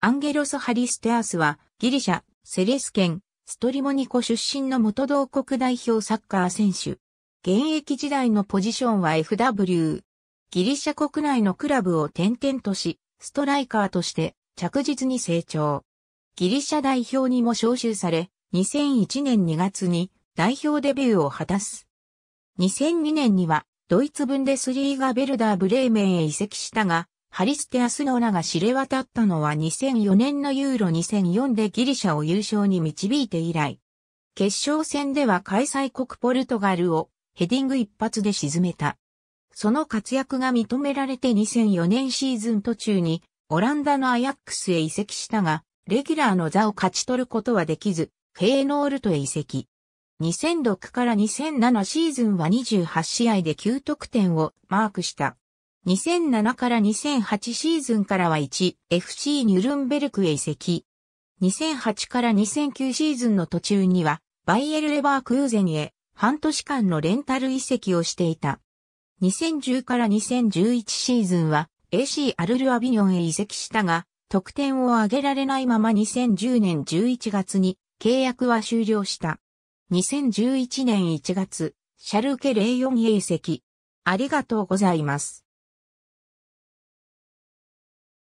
アンゲロス・ハリステアスは、ギリシャ、セレス県、ストリモニコ出身の元同国代表サッカー選手。現役時代のポジションは FW。ギリシャ国内のクラブを転々とし、ストライカーとして着実に成長。ギリシャ代表にも招集され、2001年2月に代表デビューを果たす。2002年には、ドイツブンデスリーガ・ベルダー・ブレーメンへ移籍したが、ハリステアスノラが知れ渡ったのは2004年のユーロ2004でギリシャを優勝に導いて以来。決勝戦では開催国ポルトガルをヘディング一発で沈めた。その活躍が認められて2004年シーズン途中にオランダのアヤックスへ移籍したが、レギュラーの座を勝ち取ることはできず、フェーノールトへ移籍。2006から2007シーズンは28試合で9得点をマークした。2007から2008シーズンからは 1FC ニュルンベルクへ移籍。2008から2009シーズンの途中には、バイエルレバークーゼンへ半年間のレンタル移籍をしていた。2010から2011シーズンは AC アルルアビニョンへ移籍したが、得点を上げられないまま2010年11月に契約は終了した。2011年1月、シャルケ04へ移籍。ありがとうございます。